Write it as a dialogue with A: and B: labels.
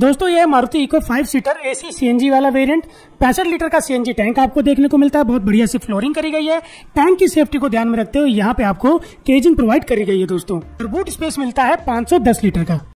A: दोस्तों ये Maruti Eeco five seater AC CNG वाला वेरिएंट पैंसठ लीटर का सीएनजी टैंक आपको देखने को मिलता है बहुत बढ़िया से फ्लोरिंग करी गई है टैंक की सेफ्टी को ध्यान में रखते हुए यहाँ पे आपको केजिंग प्रोवाइड करी गई है दोस्तों बूट स्पेस मिलता है पांच लीटर का